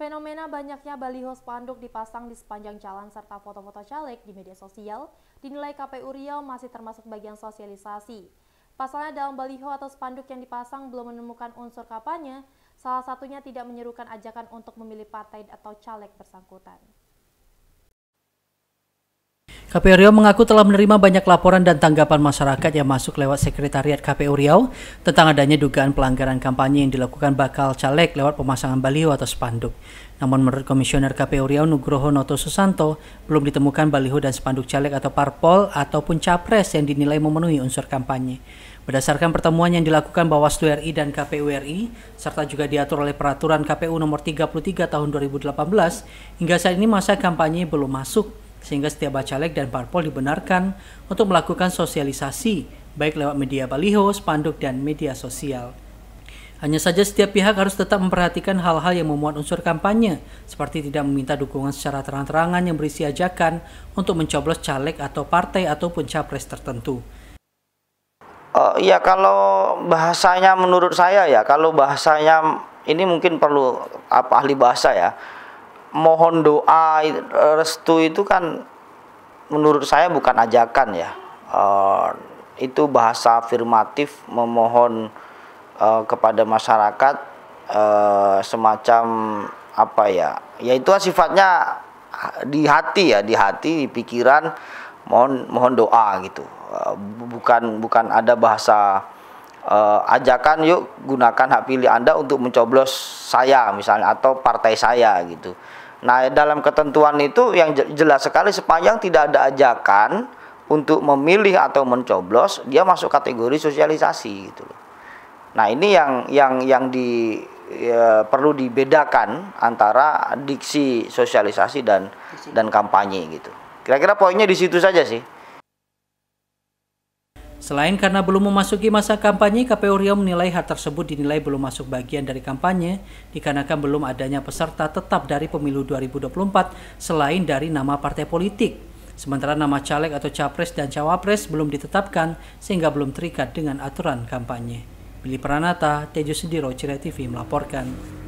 Fenomena banyaknya baliho spanduk dipasang di sepanjang jalan serta foto-foto caleg di media sosial dinilai KPU Riau masih termasuk bagian sosialisasi. Pasalnya dalam baliho atau spanduk yang dipasang belum menemukan unsur kampanye, salah satunya tidak menyerukan ajakan untuk memilih partai atau caleg bersangkutan. KPU Riau mengaku telah menerima banyak laporan dan tanggapan masyarakat yang masuk lewat Sekretariat KPU Riau tentang adanya dugaan pelanggaran kampanye yang dilakukan bakal caleg lewat pemasangan baliho atau spanduk. Namun menurut Komisioner KPU Riau Nugroho Noto Susanto, belum ditemukan baliho dan spanduk caleg atau parpol ataupun capres yang dinilai memenuhi unsur kampanye. Berdasarkan pertemuan yang dilakukan Bawaslu RI dan KPU RI, serta juga diatur oleh Peraturan KPU Nomor 33 Tahun 2018, hingga saat ini masa kampanye belum masuk sehingga setiap bacalek dan parpol dibenarkan untuk melakukan sosialisasi, baik lewat media baliho, spanduk, dan media sosial. Hanya saja setiap pihak harus tetap memperhatikan hal-hal yang memuat unsur kampanye, seperti tidak meminta dukungan secara terang-terangan yang berisi ajakan untuk mencoblos caleg atau partai ataupun capres tertentu. Uh, ya kalau bahasanya menurut saya ya, kalau bahasanya ini mungkin perlu apa ahli bahasa ya mohon doa eh, restu itu kan menurut saya bukan ajakan ya uh, itu bahasa afirmatif memohon uh, kepada masyarakat uh, semacam apa ya yaitu sifatnya di hati ya di hati di pikiran mohon mohon doa gitu uh, bukan bukan ada bahasa uh, ajakan yuk gunakan hak pilih Anda untuk mencoblos saya misalnya atau partai saya gitu Nah, dalam ketentuan itu yang jelas sekali sepanjang tidak ada ajakan untuk memilih atau mencoblos, dia masuk kategori sosialisasi gitu loh. Nah, ini yang yang yang di ya, perlu dibedakan antara diksi sosialisasi dan dan kampanye gitu. Kira-kira poinnya di situ saja sih. Selain karena belum memasuki masa kampanye, KPU Riau menilai hal tersebut dinilai belum masuk bagian dari kampanye dikarenakan belum adanya peserta tetap dari pemilu 2024 selain dari nama partai politik. Sementara nama caleg atau capres dan cawapres belum ditetapkan sehingga belum terikat dengan aturan kampanye. Billy Pranata, Tejo Sendiro, Cire TV melaporkan.